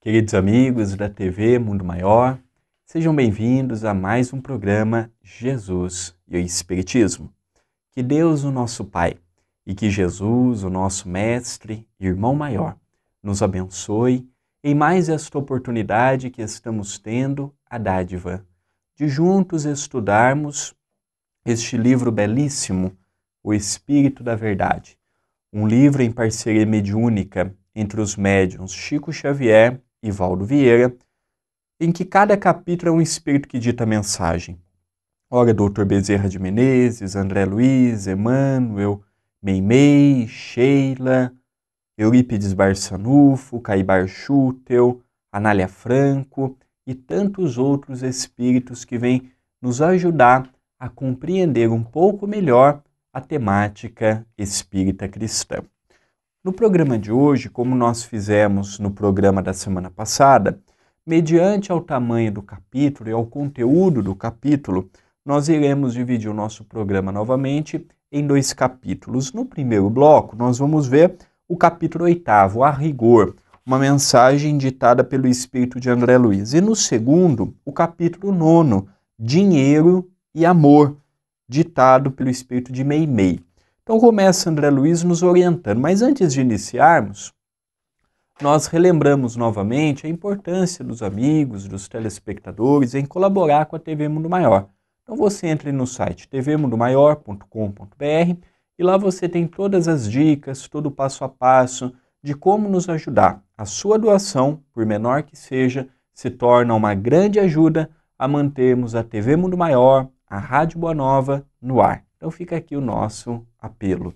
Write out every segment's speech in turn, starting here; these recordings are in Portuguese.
Queridos amigos da TV Mundo Maior, sejam bem-vindos a mais um programa Jesus e o Espiritismo. Que Deus, o nosso Pai, e que Jesus, o nosso Mestre e Irmão Maior, nos abençoe em mais esta oportunidade que estamos tendo, a dádiva, de juntos estudarmos este livro belíssimo, O Espírito da Verdade, um livro em parceria mediúnica entre os médiums Chico Xavier e Valdo Vieira, em que cada capítulo é um espírito que dita a mensagem. Ora, Dr. Bezerra de Menezes, André Luiz, Emmanuel, Meimei, Sheila, Eurípides Barçanufo, Caibar Schutel, Anália Franco e tantos outros espíritos que vêm nos ajudar a compreender um pouco melhor a temática espírita cristã. No programa de hoje, como nós fizemos no programa da semana passada, mediante ao tamanho do capítulo e ao conteúdo do capítulo, nós iremos dividir o nosso programa novamente em dois capítulos. No primeiro bloco, nós vamos ver o capítulo 8, A Rigor, uma mensagem ditada pelo espírito de André Luiz. E no segundo, o capítulo 9, Dinheiro e Amor, ditado pelo espírito de Meimei. Então começa André Luiz nos orientando, mas antes de iniciarmos, nós relembramos novamente a importância dos amigos, dos telespectadores em colaborar com a TV Mundo Maior. Então você entre no site tvmundomaior.com.br e lá você tem todas as dicas, todo o passo a passo de como nos ajudar. A sua doação, por menor que seja, se torna uma grande ajuda a mantermos a TV Mundo Maior, a Rádio Boa Nova no ar. Então fica aqui o nosso apelo.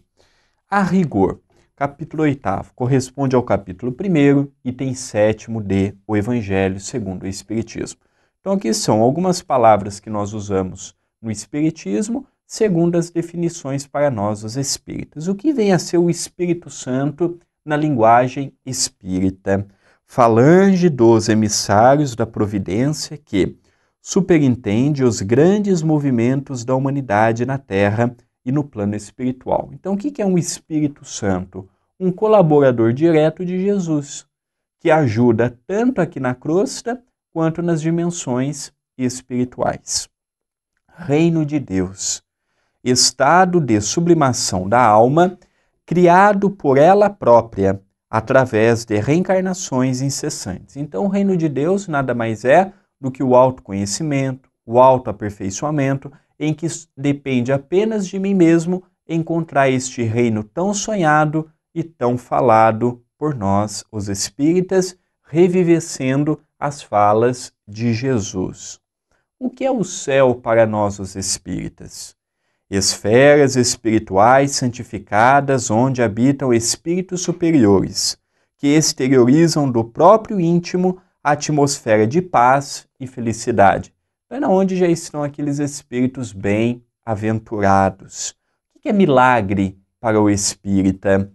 A rigor, capítulo 8 corresponde ao capítulo 1 e tem sétimo de O Evangelho segundo o Espiritismo. Então aqui são algumas palavras que nós usamos no Espiritismo segundo as definições para nós, os espíritas. O que vem a ser o Espírito Santo na linguagem espírita? Falange dos emissários da providência que superintende os grandes movimentos da humanidade na Terra e no plano espiritual. Então, o que é um Espírito Santo? Um colaborador direto de Jesus, que ajuda tanto aqui na crosta quanto nas dimensões espirituais. Reino de Deus estado de sublimação da alma, criado por ela própria através de reencarnações incessantes. Então, o reino de Deus nada mais é do que o autoconhecimento, o autoaperfeiçoamento, em que depende apenas de mim mesmo encontrar este reino tão sonhado e tão falado por nós, os espíritas, revivecendo as falas de Jesus. O que é o céu para nós, os espíritas? esferas espirituais santificadas onde habitam espíritos superiores, que exteriorizam do próprio íntimo a atmosfera de paz e felicidade. Então, onde já estão aqueles espíritos bem-aventurados. O que é milagre para o espírita?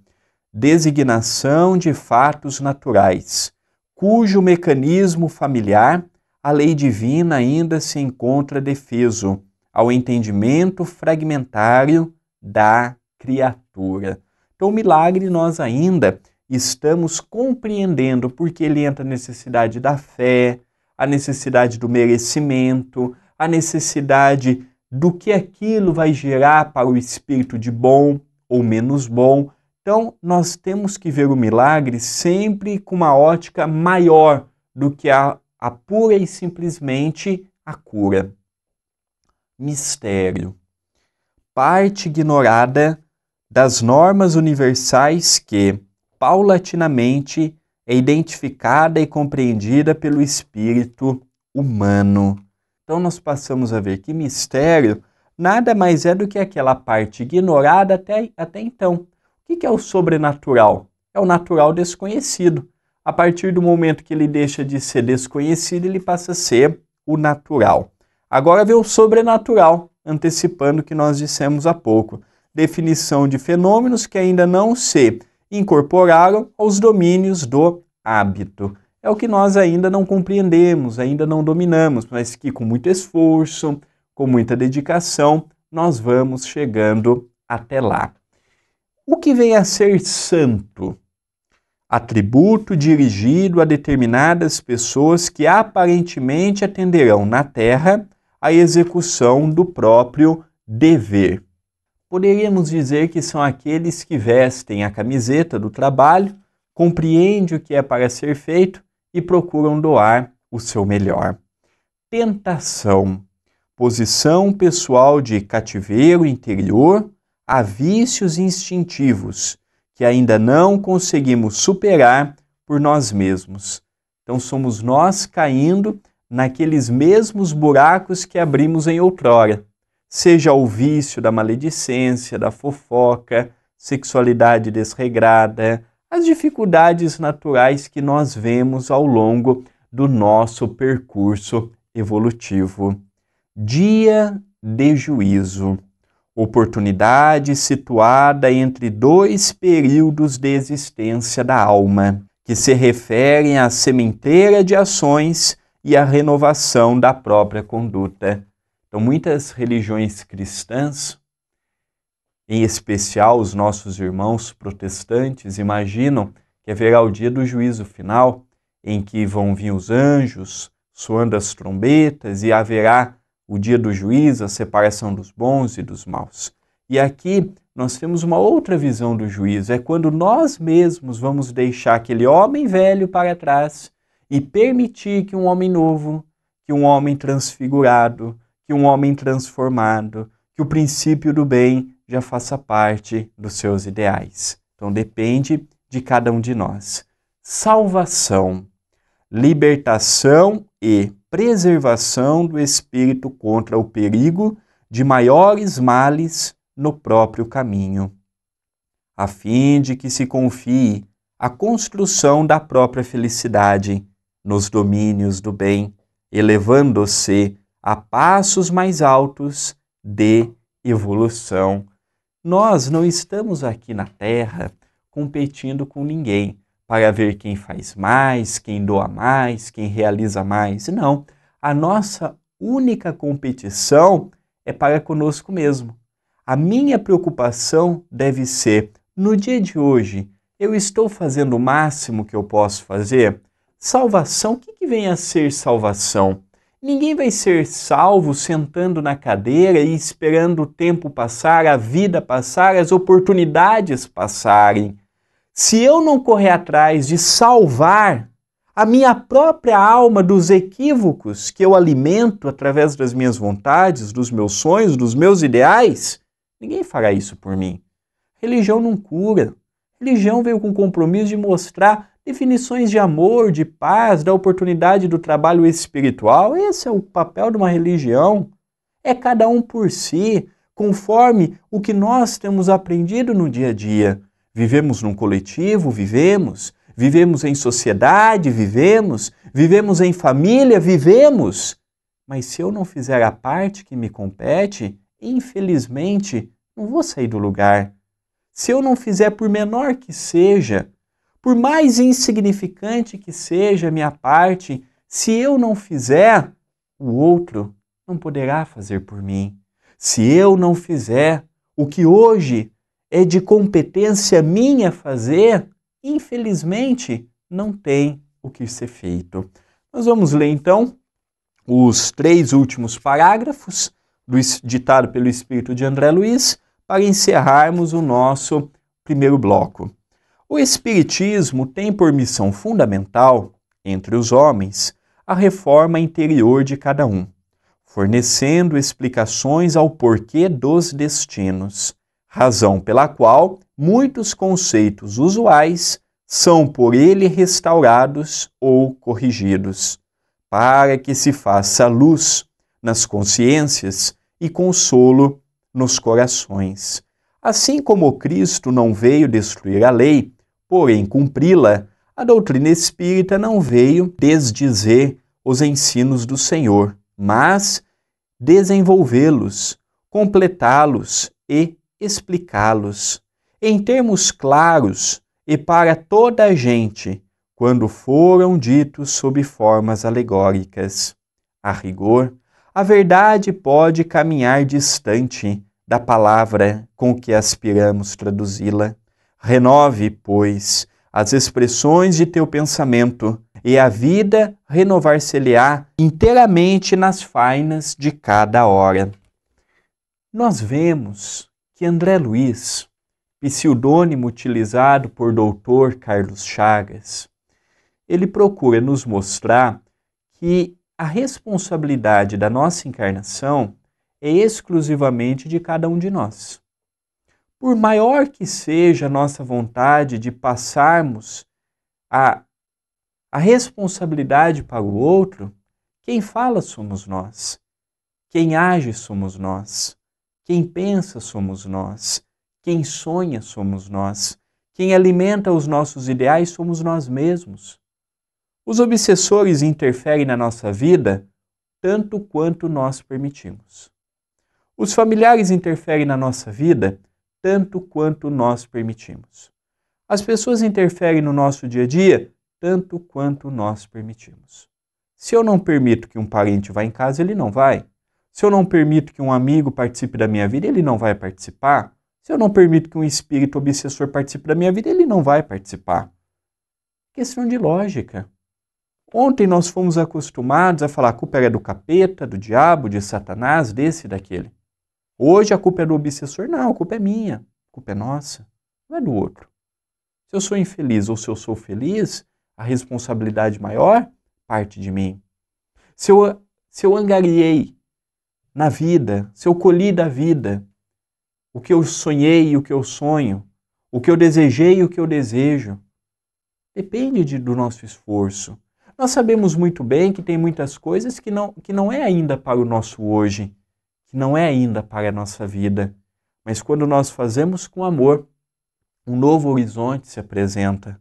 Designação de fatos naturais, cujo mecanismo familiar a lei divina ainda se encontra defeso ao entendimento fragmentário da criatura. Então, o milagre nós ainda estamos compreendendo porque ele entra a necessidade da fé, a necessidade do merecimento, a necessidade do que aquilo vai gerar para o espírito de bom ou menos bom. Então, nós temos que ver o milagre sempre com uma ótica maior do que a, a pura e simplesmente a cura mistério, parte ignorada das normas universais que, paulatinamente, é identificada e compreendida pelo espírito humano. Então, nós passamos a ver que mistério nada mais é do que aquela parte ignorada até, até então. O que é o sobrenatural? É o natural desconhecido. A partir do momento que ele deixa de ser desconhecido, ele passa a ser o natural. Agora veio o sobrenatural, antecipando o que nós dissemos há pouco. Definição de fenômenos que ainda não se incorporaram aos domínios do hábito. É o que nós ainda não compreendemos, ainda não dominamos, mas que com muito esforço, com muita dedicação, nós vamos chegando até lá. O que vem a ser santo? Atributo dirigido a determinadas pessoas que aparentemente atenderão na terra a execução do próprio dever. Poderíamos dizer que são aqueles que vestem a camiseta do trabalho, compreendem o que é para ser feito e procuram doar o seu melhor. Tentação, posição pessoal de cativeiro interior a vícios instintivos que ainda não conseguimos superar por nós mesmos. Então somos nós caindo naqueles mesmos buracos que abrimos em outrora, seja o vício da maledicência, da fofoca, sexualidade desregrada, as dificuldades naturais que nós vemos ao longo do nosso percurso evolutivo. Dia de juízo. Oportunidade situada entre dois períodos de existência da alma, que se referem à sementeira de ações e a renovação da própria conduta. Então, muitas religiões cristãs, em especial os nossos irmãos protestantes, imaginam que haverá o dia do juízo final, em que vão vir os anjos soando as trombetas e haverá o dia do juízo, a separação dos bons e dos maus. E aqui nós temos uma outra visão do juízo, é quando nós mesmos vamos deixar aquele homem velho para trás e permitir que um homem novo, que um homem transfigurado, que um homem transformado, que o princípio do bem já faça parte dos seus ideais. Então depende de cada um de nós. Salvação, libertação e preservação do espírito contra o perigo de maiores males no próprio caminho, a fim de que se confie à construção da própria felicidade nos domínios do bem, elevando-se a passos mais altos de evolução. Nós não estamos aqui na Terra competindo com ninguém para ver quem faz mais, quem doa mais, quem realiza mais. Não. A nossa única competição é para conosco mesmo. A minha preocupação deve ser: no dia de hoje, eu estou fazendo o máximo que eu posso fazer? Salvação, o que, que vem a ser salvação? Ninguém vai ser salvo sentando na cadeira e esperando o tempo passar, a vida passar, as oportunidades passarem. Se eu não correr atrás de salvar a minha própria alma dos equívocos que eu alimento através das minhas vontades, dos meus sonhos, dos meus ideais, ninguém fará isso por mim. Religião não cura. Religião veio com o compromisso de mostrar definições de amor, de paz, da oportunidade do trabalho espiritual. Esse é o papel de uma religião. É cada um por si, conforme o que nós temos aprendido no dia a dia. Vivemos num coletivo, vivemos, vivemos em sociedade, vivemos, vivemos em família, vivemos. Mas se eu não fizer a parte que me compete, infelizmente, não vou sair do lugar. Se eu não fizer, por menor que seja, por mais insignificante que seja a minha parte, se eu não fizer, o outro não poderá fazer por mim. Se eu não fizer o que hoje é de competência minha fazer, infelizmente não tem o que ser feito. Nós vamos ler então os três últimos parágrafos do, ditado pelo espírito de André Luiz para encerrarmos o nosso primeiro bloco. O Espiritismo tem por missão fundamental, entre os homens, a reforma interior de cada um, fornecendo explicações ao porquê dos destinos, razão pela qual muitos conceitos usuais são por ele restaurados ou corrigidos, para que se faça luz nas consciências e consolo nos corações. Assim como Cristo não veio destruir a lei, porém cumpri-la, a doutrina espírita não veio desdizer os ensinos do Senhor, mas desenvolvê-los, completá-los e explicá-los em termos claros e para toda a gente, quando foram ditos sob formas alegóricas. A rigor, a verdade pode caminhar distante da palavra com que aspiramos traduzi-la. Renove, pois, as expressões de teu pensamento, e a vida renovar-se-lhe-á inteiramente nas fainas de cada hora. Nós vemos que André Luiz, pseudônimo utilizado por doutor Carlos Chagas, ele procura nos mostrar que a responsabilidade da nossa encarnação é exclusivamente de cada um de nós. Por maior que seja a nossa vontade de passarmos a, a responsabilidade para o outro, quem fala somos nós, quem age somos nós, quem pensa somos nós, quem sonha somos nós, quem alimenta os nossos ideais somos nós mesmos. Os obsessores interferem na nossa vida tanto quanto nós permitimos. Os familiares interferem na nossa vida tanto quanto nós permitimos. As pessoas interferem no nosso dia a dia tanto quanto nós permitimos. Se eu não permito que um parente vá em casa, ele não vai. Se eu não permito que um amigo participe da minha vida, ele não vai participar. Se eu não permito que um espírito obsessor participe da minha vida, ele não vai participar. Questão de lógica. Ontem nós fomos acostumados a falar que a culpa era do capeta, do diabo, de Satanás, desse e daquele. Hoje a culpa é do obsessor? Não, a culpa é minha. A culpa é nossa, não é do outro. Se eu sou infeliz ou se eu sou feliz, a responsabilidade maior parte de mim. Se eu, se eu angariei na vida, se eu colhi da vida o que eu sonhei e o que eu sonho, o que eu desejei e o que eu desejo, depende de, do nosso esforço. Nós sabemos muito bem que tem muitas coisas que não, que não é ainda para o nosso hoje, que não é ainda para a nossa vida, mas quando nós fazemos com amor, um novo horizonte se apresenta,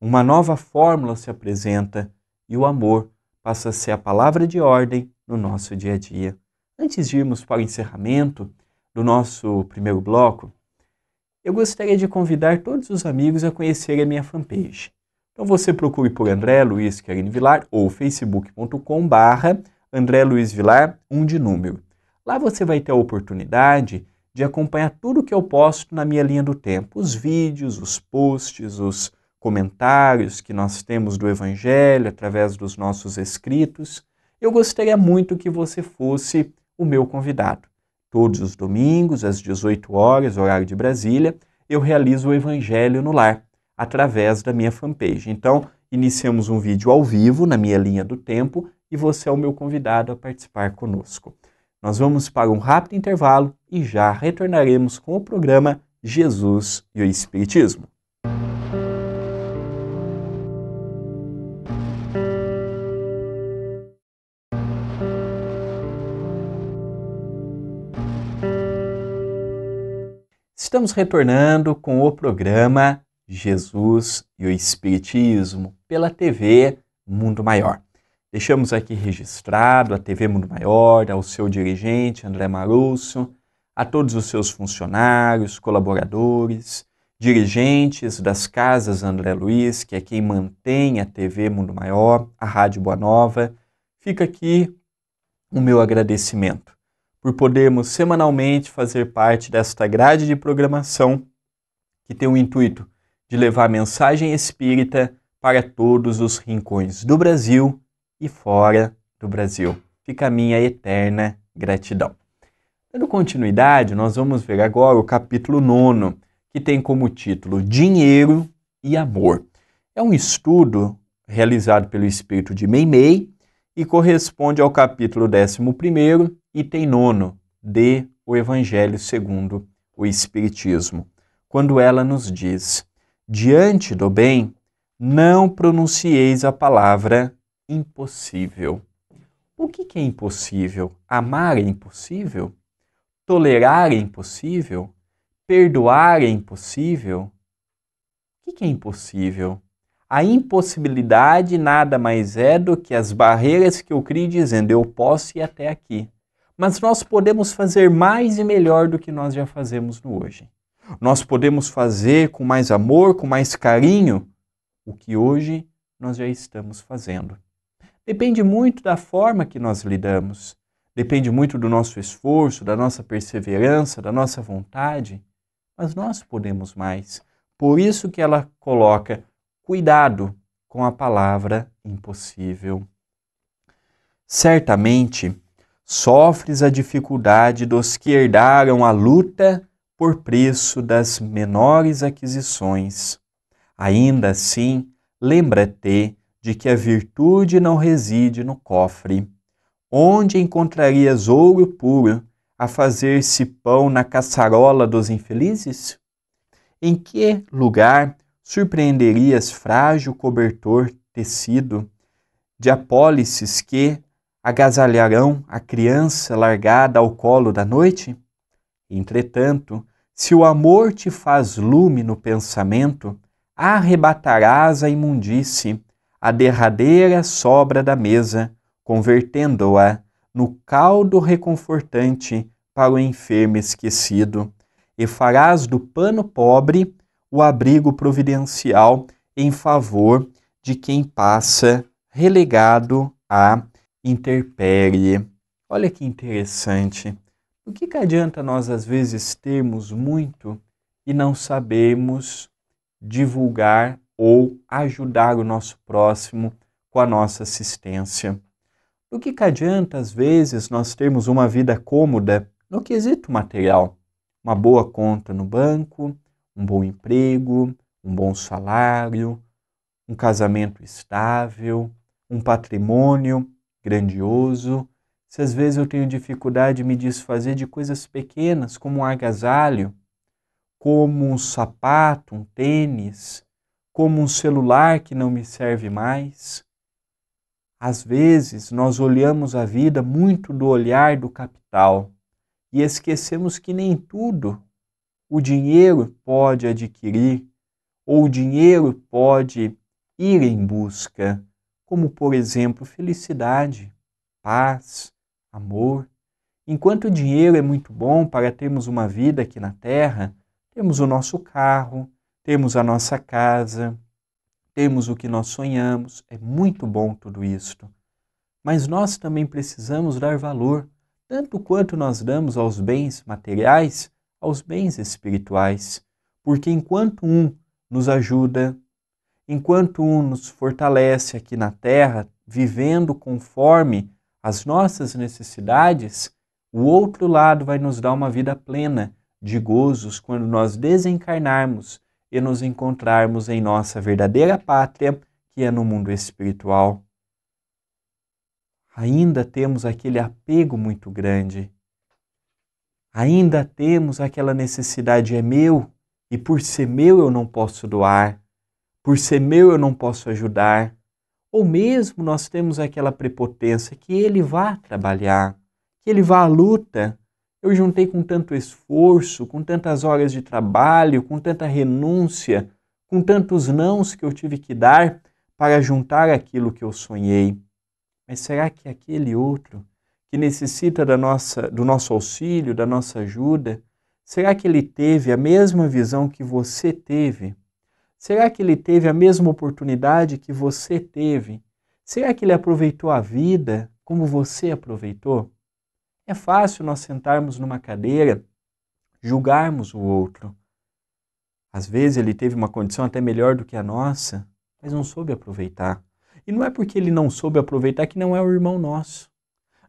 uma nova fórmula se apresenta e o amor passa a ser a palavra de ordem no nosso dia a dia. Antes de irmos para o encerramento do nosso primeiro bloco, eu gostaria de convidar todos os amigos a conhecerem a minha fanpage. Então você procure por André Luiz Querine Vilar ou facebook.com barra André Luiz Vilar, um de número. Lá você vai ter a oportunidade de acompanhar tudo que eu posto na minha linha do tempo, os vídeos, os posts, os comentários que nós temos do Evangelho através dos nossos escritos. Eu gostaria muito que você fosse o meu convidado. Todos os domingos, às 18 horas, horário de Brasília, eu realizo o Evangelho no Lar, através da minha fanpage. Então, iniciamos um vídeo ao vivo na minha linha do tempo e você é o meu convidado a participar conosco. Nós vamos para um rápido intervalo e já retornaremos com o programa Jesus e o Espiritismo. Estamos retornando com o programa Jesus e o Espiritismo pela TV Mundo Maior. Deixamos aqui registrado a TV Mundo Maior, ao seu dirigente André Marusso, a todos os seus funcionários, colaboradores, dirigentes das casas André Luiz, que é quem mantém a TV Mundo Maior, a Rádio Boa Nova. Fica aqui o meu agradecimento por podermos semanalmente fazer parte desta grade de programação que tem o intuito de levar a mensagem espírita para todos os rincões do Brasil e fora do Brasil. Fica a minha eterna gratidão. Dando continuidade, nós vamos ver agora o capítulo 9, que tem como título Dinheiro e Amor. É um estudo realizado pelo espírito de Meimei e corresponde ao capítulo 11, item 9 de O Evangelho segundo o Espiritismo, quando ela nos diz: Diante do bem, não pronuncieis a palavra impossível. O que, que é impossível? Amar é impossível? Tolerar é impossível? Perdoar é impossível? O que, que é impossível? A impossibilidade nada mais é do que as barreiras que eu crio dizendo eu posso ir até aqui. Mas nós podemos fazer mais e melhor do que nós já fazemos no hoje. Nós podemos fazer com mais amor, com mais carinho, o que hoje nós já estamos fazendo. Depende muito da forma que nós lidamos, depende muito do nosso esforço, da nossa perseverança, da nossa vontade, mas nós podemos mais. Por isso que ela coloca cuidado com a palavra impossível. Certamente sofres a dificuldade dos que herdaram a luta por preço das menores aquisições. Ainda assim, lembra-te de que a virtude não reside no cofre, onde encontrarias ouro puro a fazer-se pão na caçarola dos infelizes? Em que lugar surpreenderias frágil cobertor tecido de apólices que agasalharão a criança largada ao colo da noite? Entretanto, se o amor te faz lume no pensamento, arrebatarás a imundície a derradeira sobra da mesa, convertendo-a no caldo reconfortante para o enfermo esquecido, e farás do pano pobre o abrigo providencial em favor de quem passa relegado à intempérie. Olha que interessante. O que, que adianta nós, às vezes, termos muito e não sabermos divulgar ou ajudar o nosso próximo com a nossa assistência. Do que, que adianta, às vezes, nós termos uma vida cômoda no quesito material? Uma boa conta no banco, um bom emprego, um bom salário, um casamento estável, um patrimônio grandioso. Se às vezes eu tenho dificuldade de me desfazer de coisas pequenas, como um agasalho, como um sapato, um tênis, como um celular que não me serve mais. Às vezes, nós olhamos a vida muito do olhar do capital e esquecemos que nem tudo o dinheiro pode adquirir ou o dinheiro pode ir em busca, como, por exemplo, felicidade, paz, amor. Enquanto o dinheiro é muito bom para termos uma vida aqui na Terra, temos o nosso carro, temos a nossa casa, temos o que nós sonhamos, é muito bom tudo isto. Mas nós também precisamos dar valor, tanto quanto nós damos aos bens materiais, aos bens espirituais. Porque enquanto um nos ajuda, enquanto um nos fortalece aqui na terra, vivendo conforme as nossas necessidades, o outro lado vai nos dar uma vida plena de gozos quando nós desencarnarmos e nos encontrarmos em nossa verdadeira pátria, que é no mundo espiritual. Ainda temos aquele apego muito grande. Ainda temos aquela necessidade é meu e por ser meu eu não posso doar, por ser meu eu não posso ajudar. Ou mesmo nós temos aquela prepotência que ele vá trabalhar, que ele vá à luta, eu juntei com tanto esforço, com tantas horas de trabalho, com tanta renúncia, com tantos nãos que eu tive que dar para juntar aquilo que eu sonhei. Mas será que aquele outro que necessita da nossa, do nosso auxílio, da nossa ajuda, será que ele teve a mesma visão que você teve? Será que ele teve a mesma oportunidade que você teve? Será que ele aproveitou a vida como você aproveitou? É fácil nós sentarmos numa cadeira, julgarmos o outro. Às vezes ele teve uma condição até melhor do que a nossa, mas não soube aproveitar. E não é porque ele não soube aproveitar que não é o irmão nosso.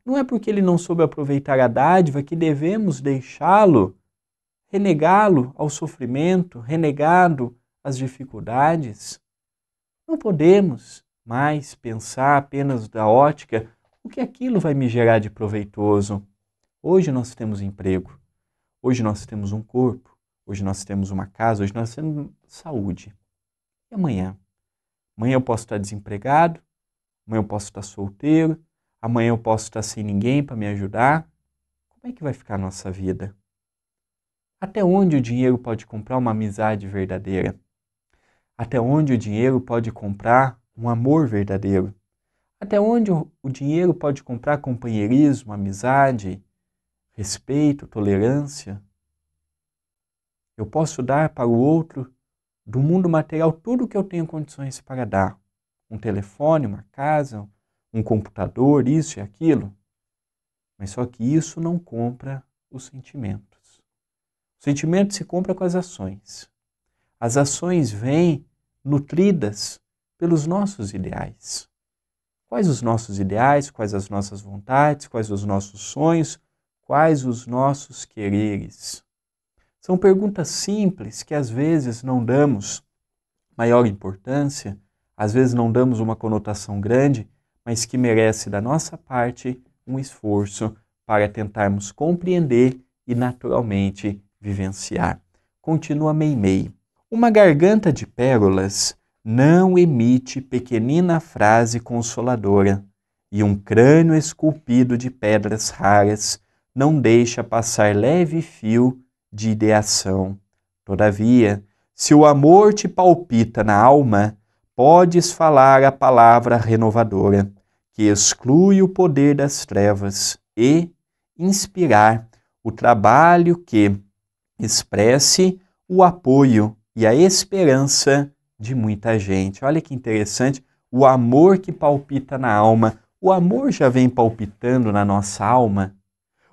Não é porque ele não soube aproveitar a dádiva que devemos deixá-lo, renegá-lo ao sofrimento, renegado às dificuldades. Não podemos mais pensar apenas da ótica o que aquilo vai me gerar de proveitoso. Hoje nós temos emprego, hoje nós temos um corpo, hoje nós temos uma casa, hoje nós temos saúde. E amanhã? Amanhã eu posso estar desempregado, amanhã eu posso estar solteiro, amanhã eu posso estar sem ninguém para me ajudar. Como é que vai ficar a nossa vida? Até onde o dinheiro pode comprar uma amizade verdadeira? Até onde o dinheiro pode comprar um amor verdadeiro? Até onde o, dinheiro pode comprar companheirismo, amizade, respeito, tolerância? Eu posso dar para o outro do mundo material tudo o que eu tenho condições para dar: um telefone, uma casa, um computador, isso e aquilo. Mas só que isso não compra os sentimentos. O sentimento se compra com as ações. As ações vêm nutridas pelos nossos ideais. Quais os nossos ideais, quais as nossas vontades, quais os nossos sonhos, quais os nossos quereres? São perguntas simples que às vezes não damos maior importância, às vezes não damos uma conotação grande, mas que merece da nossa parte um esforço para tentarmos compreender e naturalmente vivenciar. Continua Meimei. Uma garganta de pérolas não emite pequenina frase consoladora, e um crânio esculpido de pedras raras não deixa passar leve fio de ideação. Todavia, se o amor te palpita na alma, podes falar a palavra renovadora, que exclui o poder das trevas e inspirar o trabalho que expresse o apoio e a esperança de muita gente. Olha que interessante, o amor que palpita na alma. O amor já vem palpitando na nossa alma.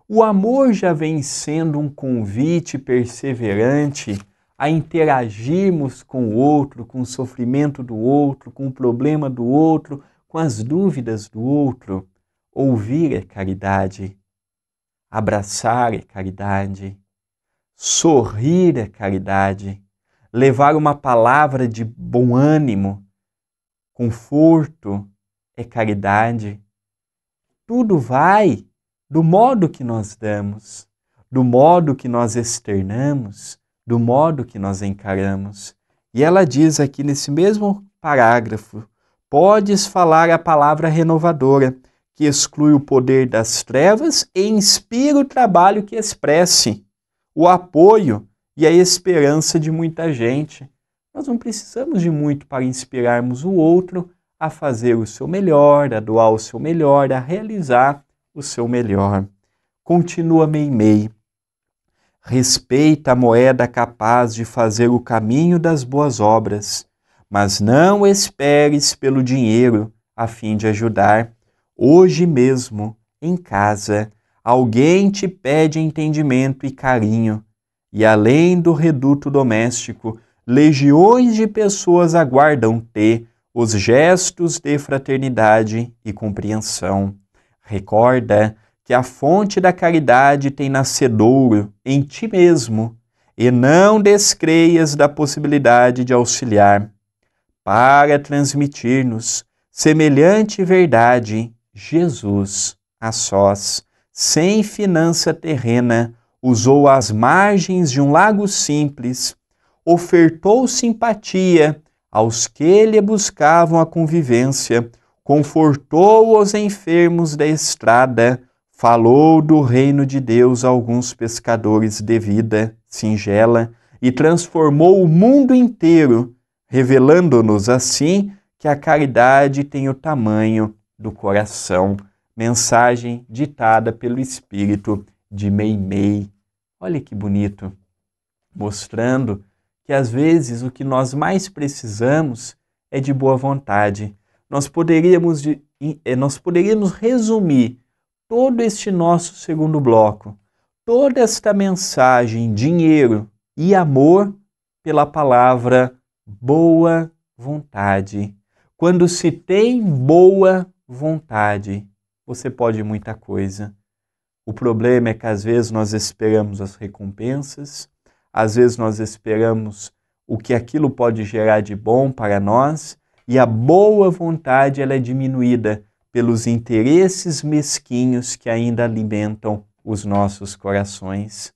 O amor já vem sendo um convite perseverante a interagirmos com o outro, com o sofrimento do outro, com o problema do outro, com as dúvidas do outro. Ouvir é caridade. Abraçar é caridade. Sorrir é caridade levar uma palavra de bom ânimo, conforto, é caridade. Tudo vai do modo que nós damos, do modo que nós externamos, do modo que nós encaramos. E ela diz aqui nesse mesmo parágrafo: podes falar a palavra renovadora, que exclui o poder das trevas e inspira o trabalho que expresse, o apoio e a esperança de muita gente. Nós não precisamos de muito para inspirarmos o outro a fazer o seu melhor, a doar o seu melhor, a realizar o seu melhor. Continua Meimei. Respeita a moeda capaz de fazer o caminho das boas obras, mas não esperes pelo dinheiro a fim de ajudar. Hoje mesmo, em casa, alguém te pede entendimento e carinho e além do reduto doméstico, legiões de pessoas aguardam-te os gestos de fraternidade e compreensão. Recorda que a fonte da caridade tem nascedouro em ti mesmo, e não descreias da possibilidade de auxiliar, para transmitir-nos semelhante verdade, Jesus, a sós, sem finança terrena, usou as margens de um lago simples, ofertou simpatia aos que lhe buscavam a convivência, confortou os enfermos da estrada, falou do reino de Deus a alguns pescadores de vida singela e transformou o mundo inteiro, revelando-nos assim que a caridade tem o tamanho do coração. Mensagem ditada pelo Espírito de Mei. Olha que bonito, mostrando que às vezes o que nós mais precisamos é de boa vontade. Nós poderíamos, eh, nós poderíamos resumir todo este nosso segundo bloco, toda esta mensagem, dinheiro e amor pela palavra boa vontade. Quando se tem boa vontade, você pode muita coisa. O problema é que às vezes nós esperamos as recompensas, às vezes nós esperamos o que aquilo pode gerar de bom para nós, e a boa vontade ela é diminuída pelos interesses mesquinhos que ainda alimentam os nossos corações.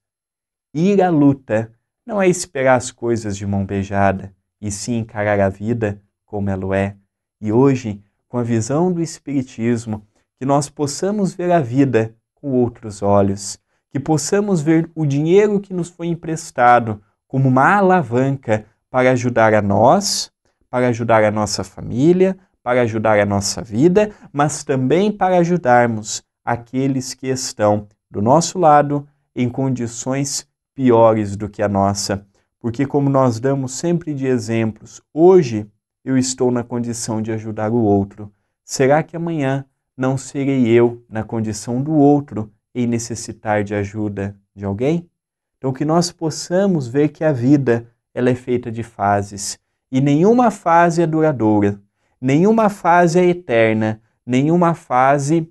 Ir à luta não é esperar as coisas de mão beijada, e sim encarar a vida como ela é. E hoje, com a visão do Espiritismo, que nós possamos ver a vida com outros olhos, que possamos ver o dinheiro que nos foi emprestado como uma alavanca para ajudar a nós, para ajudar a nossa família, para ajudar a nossa vida, mas também para ajudarmos aqueles que estão do nosso lado em condições piores do que a nossa. Porque, como nós damos sempre de exemplos, hoje eu estou na condição de ajudar o outro. Será que amanhã não serei eu na condição do outro em necessitar de ajuda de alguém? Então que nós possamos ver que a vida ela é feita de fases e nenhuma fase é duradoura, nenhuma fase é eterna, nenhuma fase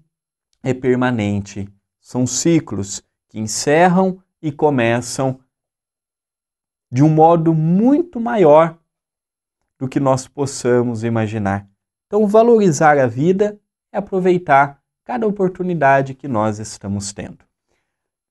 é permanente. São ciclos que encerram e começam de um modo muito maior do que nós possamos imaginar. Então, valorizar a vida é aproveitar cada oportunidade que nós estamos tendo.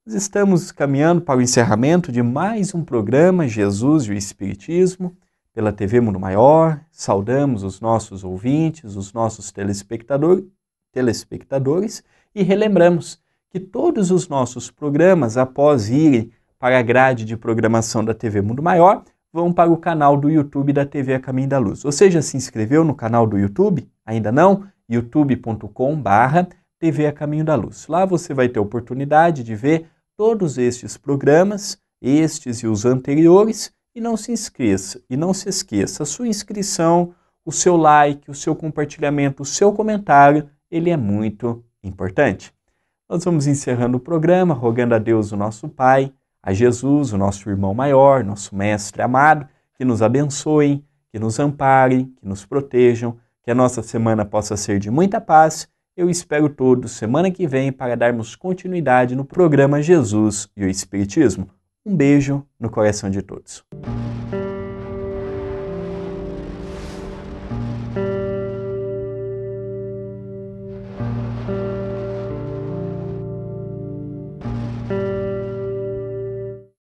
Nós estamos caminhando para o encerramento de mais um programa Jesus e o Espiritismo pela TV Mundo Maior. Saudamos os nossos ouvintes, os nossos telespectador, telespectadores e relembramos que todos os nossos programas, após irem para a grade de programação da TV Mundo Maior, vão para o canal do YouTube da TV A Caminho da Luz. Ou seja, se inscreveu no canal do YouTube? Ainda não? youtube.com/barra TV a Caminho da Luz. Lá você vai ter oportunidade de ver todos estes programas, estes e os anteriores, e não se esqueça, e não se esqueça, a sua inscrição, o seu like, o seu compartilhamento, o seu comentário, ele é muito importante. Nós vamos encerrando o programa, rogando a Deus, o nosso Pai, a Jesus, o nosso irmão maior, nosso mestre amado, que nos abençoem, que nos amparem, que nos protejam que a nossa semana possa ser de muita paz. Eu espero todos semana que vem para darmos continuidade no programa Jesus e o Espiritismo. Um beijo no coração de todos.